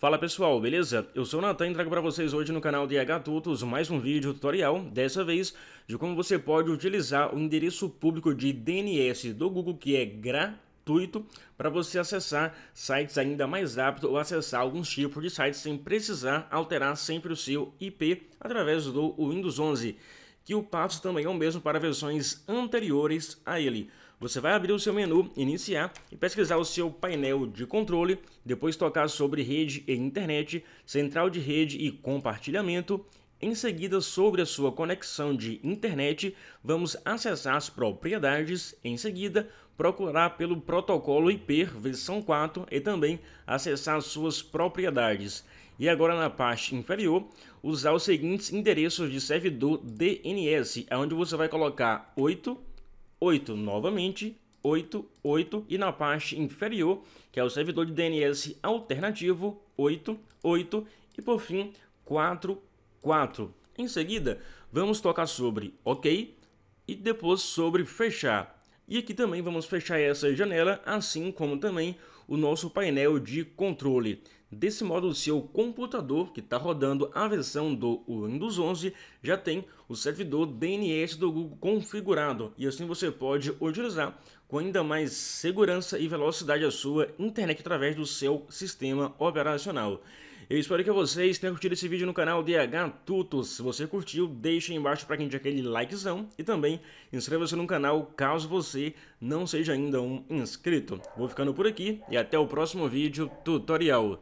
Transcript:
Fala pessoal, beleza? Eu sou o Natan e trago para vocês hoje no canal de Tutos mais um vídeo tutorial, dessa vez de como você pode utilizar o endereço público de DNS do Google que é gratuito para você acessar sites ainda mais rápido ou acessar alguns tipos de sites sem precisar alterar sempre o seu IP através do Windows 11 que o passo também é o mesmo para versões anteriores a ele. Você vai abrir o seu menu Iniciar e pesquisar o seu painel de controle, depois tocar sobre Rede e Internet, Central de Rede e Compartilhamento em seguida, sobre a sua conexão de internet, vamos acessar as propriedades, em seguida, procurar pelo protocolo IP versão 4 e também acessar as suas propriedades. E agora na parte inferior, usar os seguintes endereços de servidor DNS, onde você vai colocar 8, 8 novamente, 8, 8 e na parte inferior, que é o servidor de DNS alternativo, 8, 8 e por fim 4, 4. Em seguida, vamos tocar sobre OK e depois sobre fechar. E aqui também vamos fechar essa janela, assim como também o nosso painel de controle. Desse modo, o seu computador que está rodando a versão do Windows 11 já tem o servidor DNS do Google configurado e assim você pode utilizar com ainda mais segurança e velocidade a sua internet através do seu sistema operacional. Eu espero que vocês tenham curtido esse vídeo no canal DH Tutos. Se você curtiu, deixe embaixo para quem já aquele likezão e também inscreva-se no canal caso você não seja ainda um inscrito. Vou ficando por aqui e até o próximo vídeo tutorial.